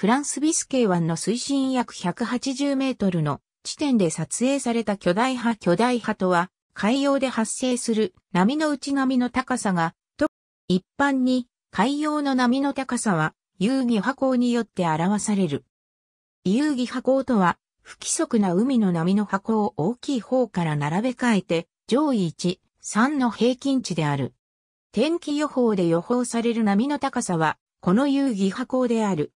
フランスビスケ湾の水深約180メートルの地点で撮影された巨大波巨大波とは、海洋で発生する波の内波の高さが、と、一般に海洋の波の高さは、遊戯波高によって表される。遊戯波高とは、不規則な海の波の波高を大きい方から並べ替えて、上位1、3の平均値である。天気予報で予報される波の高さは、この遊戯波高である。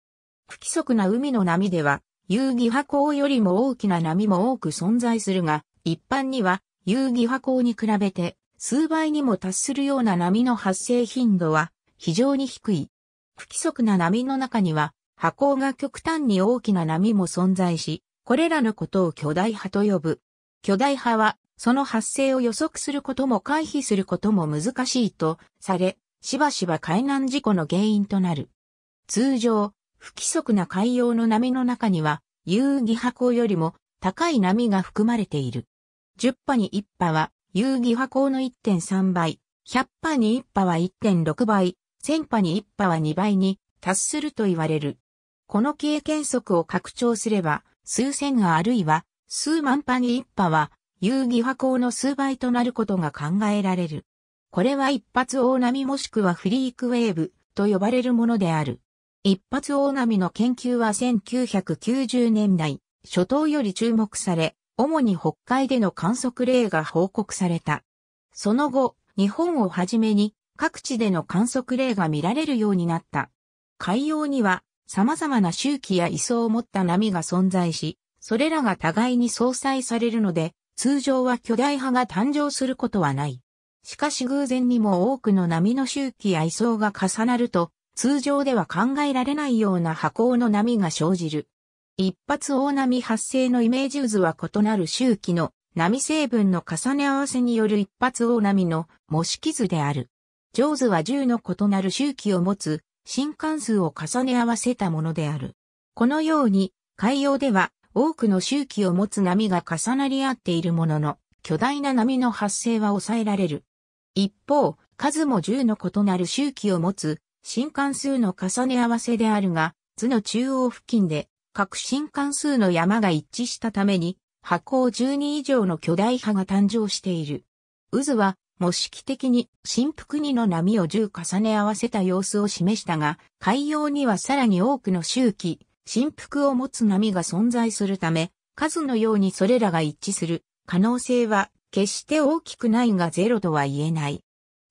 不規則な海の波では、遊戯波高よりも大きな波も多く存在するが、一般には遊戯波高に比べて数倍にも達するような波の発生頻度は非常に低い。不規則な波の中には波高が極端に大きな波も存在し、これらのことを巨大波と呼ぶ。巨大波はその発生を予測することも回避することも難しいとされ、しばしば海難事故の原因となる。通常、不規則な海洋の波の中には、遊戯波高よりも高い波が含まれている。10波に1波は、遊戯波高の1.3倍、100波に1波は1.6倍、1000波に1波は2倍に達すると言われる。この経験則を拡張すれば、数千があるいは数万波に1波は、遊戯波高の数倍となることが考えられる。これは一発大波もしくはフリークウェーブと呼ばれるものである。一発大波の研究は1990年代、初頭より注目され、主に北海での観測例が報告された。その後、日本をはじめに各地での観測例が見られるようになった。海洋には様々な周期や位相を持った波が存在し、それらが互いに相殺されるので、通常は巨大波が誕生することはない。しかし偶然にも多くの波の周期や位相が重なると、通常では考えられないような波高の波が生じる。一発大波発生のイメージ渦は異なる周期の波成分の重ね合わせによる一発大波の模式図である。上図は10の異なる周期を持つ新関数を重ね合わせたものである。このように海洋では多くの周期を持つ波が重なり合っているものの巨大な波の発生は抑えられる。一方、数も10の異なる周期を持つ新関数の重ね合わせであるが、図の中央付近で各新関数の山が一致したために、波高12以上の巨大波が誕生している。渦は模式的に振幅2の波を10重ね合わせた様子を示したが、海洋にはさらに多くの周期、振幅を持つ波が存在するため、数のようにそれらが一致する可能性は決して大きくないがゼロとは言えない。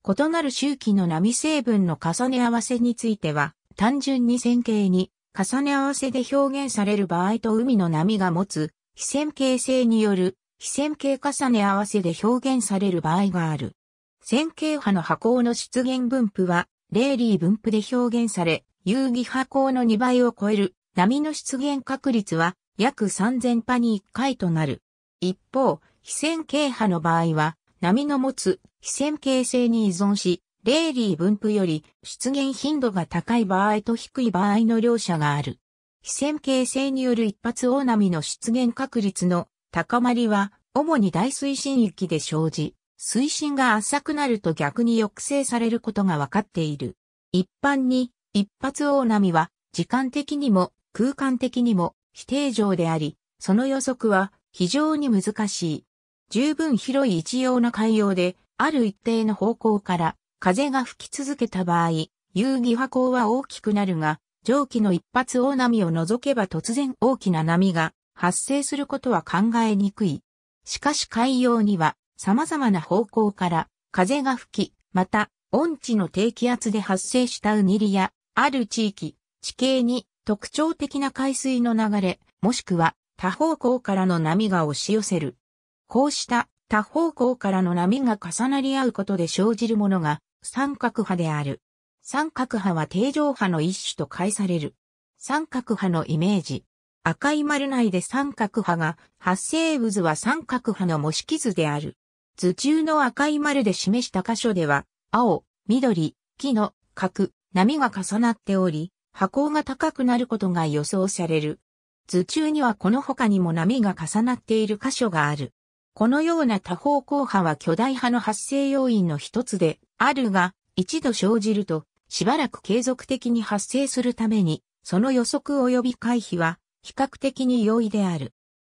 異なる周期の波成分の重ね合わせについては、単純に線形に重ね合わせで表現される場合と海の波が持つ非線形性による非線形重ね合わせで表現される場合がある。線形波の波高の出現分布は、レーリー分布で表現され、遊戯波高の2倍を超える波の出現確率は約3000波に1回となる。一方、非線形波の場合は、波の持つ非線形性に依存し、レイリー分布より出現頻度が高い場合と低い場合の両者がある。非線形性による一発大波の出現確率の高まりは、主に大推進域で生じ、水深が浅くなると逆に抑制されることが分かっている。一般に、一発大波は、時間的にも空間的にも非定常であり、その予測は非常に難しい。十分広い一様な海洋で、ある一定の方向から風が吹き続けた場合、遊戯波行は大きくなるが、蒸気の一発大波を除けば突然大きな波が発生することは考えにくい。しかし海洋には様々な方向から風が吹き、また、温地の低気圧で発生したうにりや、ある地域、地形に特徴的な海水の流れ、もしくは多方向からの波が押し寄せる。こうした多方向からの波が重なり合うことで生じるものが三角波である。三角波は定常波の一種と解される。三角波のイメージ。赤い丸内で三角波が発生渦は三角波の模式図である。図中の赤い丸で示した箇所では、青、緑、木の角、波が重なっており、波高が高くなることが予想される。図中にはこの他にも波が重なっている箇所がある。このような多方向波は巨大波の発生要因の一つであるが、一度生じると、しばらく継続的に発生するために、その予測及び回避は比較的に容易である。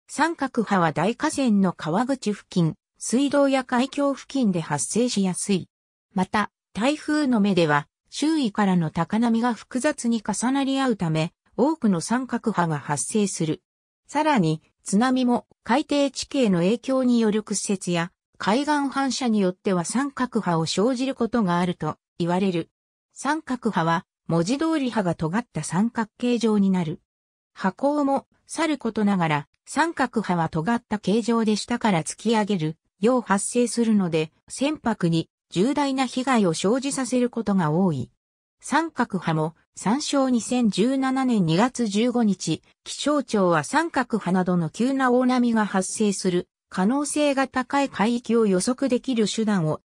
三角波は大河川の川口付近、水道や海峡付近で発生しやすい。また、台風の目では、周囲からの高波が複雑に重なり合うため、多くの三角波が発生する。さらに、津波も海底地形の影響による屈折や海岸反射によっては三角波を生じることがあると言われる。三角波は文字通り波が尖った三角形状になる。波高もさることながら三角波は尖った形状で下から突き上げるよう発生するので船舶に重大な被害を生じさせることが多い。三角派も、参照2017年2月15日、気象庁は三角派などの急な大波が発生する可能性が高い海域を予測できる手段を、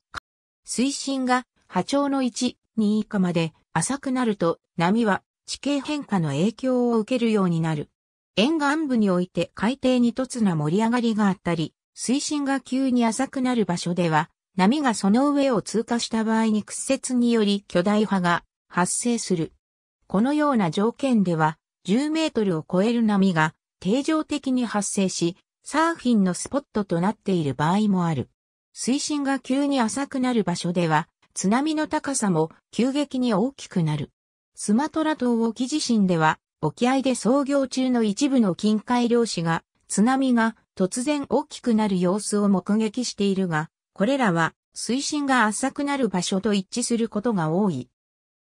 水深が波長の1、2以下まで浅くなると波は地形変化の影響を受けるようになる。沿岸部において海底に突な盛り上がりがあったり、水深が急に浅くなる場所では、波がその上を通過した場合に屈折により巨大波が発生する。このような条件では、10メートルを超える波が定常的に発生し、サーフィンのスポットとなっている場合もある。水深が急に浅くなる場所では、津波の高さも急激に大きくなる。スマトラ島沖地震では、沖合で操業中の一部の近海漁師が、津波が突然大きくなる様子を目撃しているが、これらは水深が浅くなる場所と一致することが多い。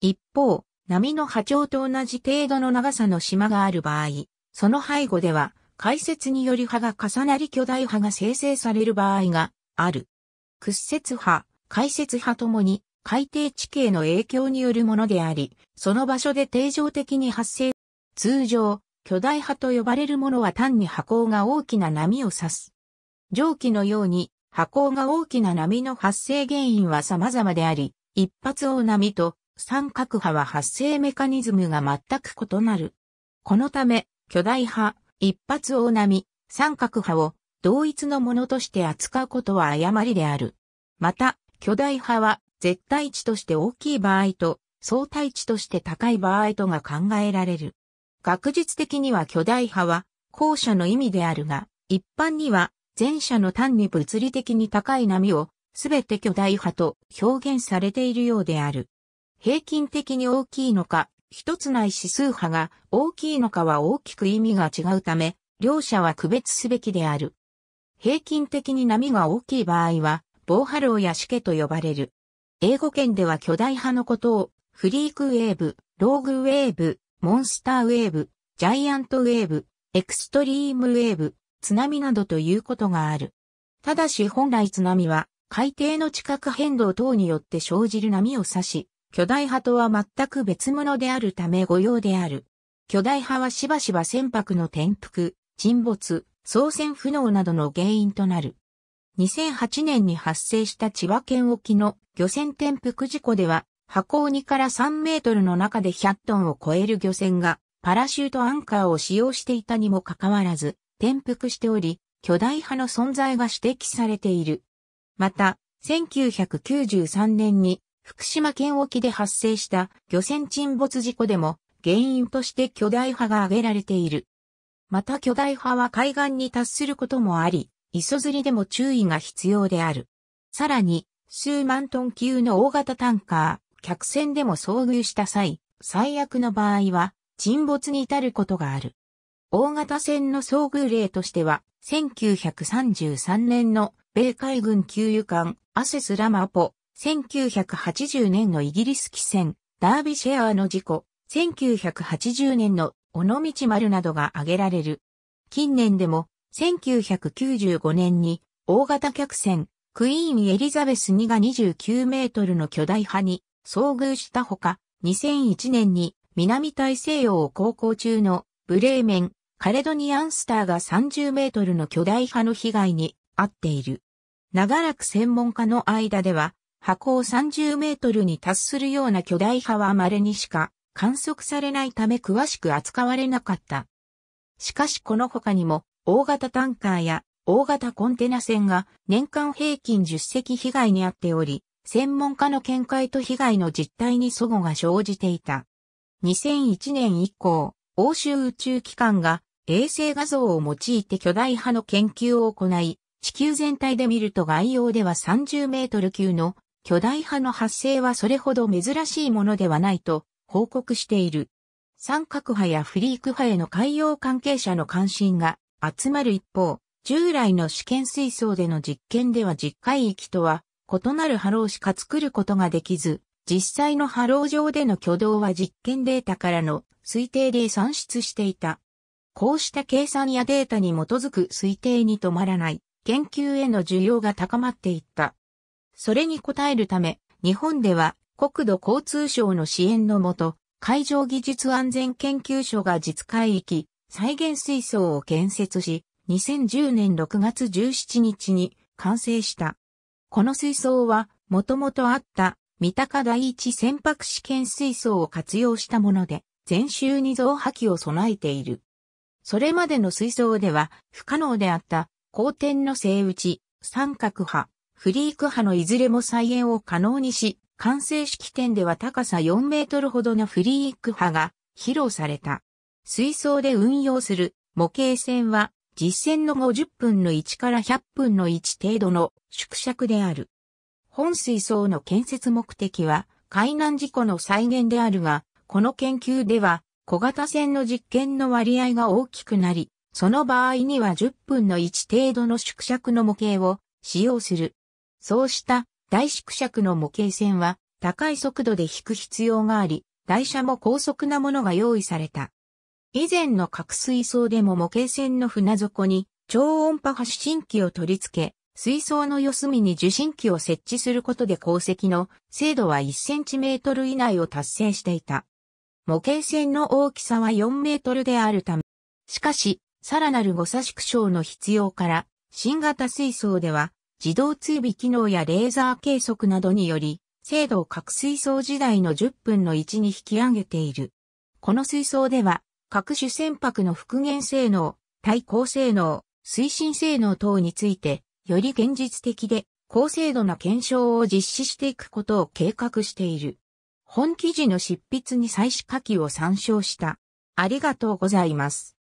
一方、波の波長と同じ程度の長さの島がある場合、その背後では、解説により波が重なり巨大波が生成される場合がある。屈折波、解説波ともに海底地形の影響によるものであり、その場所で定常的に発生。通常、巨大波と呼ばれるものは単に波高が大きな波を指す。蒸気のように波高が大きな波の発生原因は様々であり、一発大波と三角波は発生メカニズムが全く異なる。このため、巨大波、一発大波、三角波を同一のものとして扱うことは誤りである。また、巨大波は絶対値として大きい場合と相対値として高い場合とが考えられる。学術的には巨大波は後者の意味であるが、一般には前者の単に物理的に高い波をすべて巨大波と表現されているようである。平均的に大きいのか、一つない指数波が大きいのかは大きく意味が違うため、両者は区別すべきである。平均的に波が大きい場合は、防波浪やシケと呼ばれる。英語圏では巨大波のことを、フリークウェーブ、ローグウェーブ、モンスターウェーブ、ジャイアントウェーブ、エクストリームウェーブ、津波などということがある。ただし本来津波は、海底の地殻変動等によって生じる波を指し、巨大派とは全く別物であるため御用である。巨大派はしばしば船舶の転覆、沈没、操船不能などの原因となる。2008年に発生した千葉県沖の漁船転覆事故では、箱2から3メートルの中で100トンを超える漁船がパラシュートアンカーを使用していたにもかかわらず、転覆しており、巨大派の存在が指摘されている。また、1993年に福島県沖で発生した漁船沈没事故でも原因として巨大波が挙げられている。また巨大波は海岸に達することもあり、磯釣りでも注意が必要である。さらに、数万トン級の大型タンカー、客船でも遭遇した際、最悪の場合は沈没に至ることがある。大型船の遭遇例としては、1933年の米海軍給油艦アセスラマポ1980年のイギリス汽船、ダービシェアの事故、1980年の尾道丸などが挙げられる。近年でも、1995年に大型客船、クイーンエリザベス2が29メートルの巨大派に遭遇したほか、2001年に南大西洋を航行中のブレーメン、カレドニアンスターが30メートルの巨大派の被害に遭っている。長らく専門家の間では、波高30メートルに達するような巨大波は稀にしか観測されないため詳しく扱われなかった。しかしこの他にも大型タンカーや大型コンテナ船が年間平均10隻被害に遭っており、専門家の見解と被害の実態に齟齬が生じていた。2001年以降、欧州宇宙機関が衛星画像を用いて巨大波の研究を行い、地球全体で見ると概要では30メートル級の巨大波の発生はそれほど珍しいものではないと報告している。三角波やフリーク波への海洋関係者の関心が集まる一方、従来の試験水槽での実験では実海域とは異なる波浪しか作ることができず、実際の波浪上での挙動は実験データからの推定で算出していた。こうした計算やデータに基づく推定に止まらない研究への需要が高まっていった。それに応えるため、日本では国土交通省の支援のもと、海上技術安全研究所が実海域、再現水槽を建設し、2010年6月17日に完成した。この水槽は、もともとあった三鷹第一船舶試験水槽を活用したもので、全周に増波器を備えている。それまでの水槽では不可能であった、後天の正打ち、三角波、フリーク波のいずれも再演を可能にし、完成式典では高さ4メートルほどのフリーク波が披露された。水槽で運用する模型船は実戦の50分の1から100分の1程度の縮尺である。本水槽の建設目的は海難事故の再現であるが、この研究では小型船の実験の割合が大きくなり、その場合には10分の1程度の縮尺の模型を使用する。そうした大縮尺の模型線は高い速度で引く必要があり、台車も高速なものが用意された。以前の核水槽でも模型船の船底に超音波波受信機を取り付け、水槽の四隅に受信機を設置することで鉱石の精度は1センチメートル以内を達成していた。模型船の大きさは4メートルであるため、しかし、さらなる誤差縮小の必要から、新型水槽では自動追尾機能やレーザー計測などにより、精度を核水槽時代の10分の1に引き上げている。この水槽では、各種船舶の復元性能、対抗性能、推進性能等について、より現実的で高精度な検証を実施していくことを計画している。本記事の執筆に際し下記を参照した。ありがとうございます。